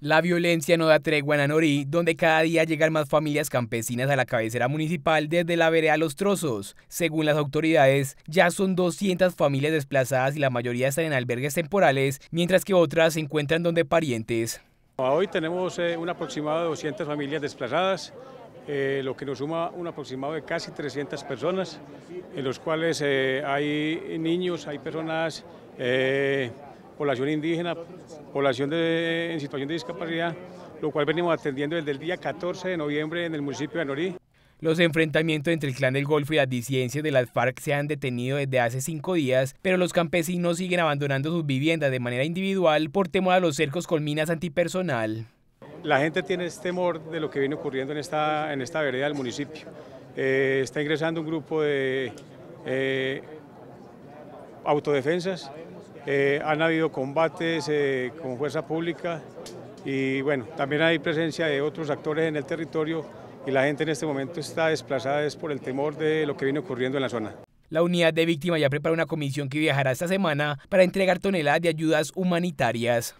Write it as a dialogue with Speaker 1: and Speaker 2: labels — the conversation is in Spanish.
Speaker 1: La violencia no da tregua en Anorí, donde cada día llegan más familias campesinas a la cabecera municipal desde la vereda Los Trozos. Según las autoridades, ya son 200 familias desplazadas y la mayoría están en albergues temporales, mientras que otras se encuentran donde parientes.
Speaker 2: Hoy tenemos eh, un aproximado de 200 familias desplazadas, eh, lo que nos suma un aproximado de casi 300 personas, en los cuales eh, hay niños, hay personas población indígena, población en situación de discapacidad, lo cual venimos atendiendo desde el día 14 de noviembre en el municipio de Norí.
Speaker 1: Los enfrentamientos entre el Clan del Golfo y las disidencias de las FARC se han detenido desde hace cinco días, pero los campesinos siguen abandonando sus viviendas de manera individual por temor a los cercos con minas
Speaker 2: antipersonal. La gente tiene este temor de lo que viene ocurriendo en esta, en esta vereda del municipio. Eh, está ingresando un grupo de eh, autodefensas eh, han habido combates eh, con fuerza pública y bueno, también hay presencia de otros actores en el territorio y la gente en este momento está desplazada es por el temor de lo que viene ocurriendo en la zona.
Speaker 1: La unidad de víctimas ya prepara una comisión que
Speaker 2: viajará esta semana para entregar toneladas de ayudas humanitarias.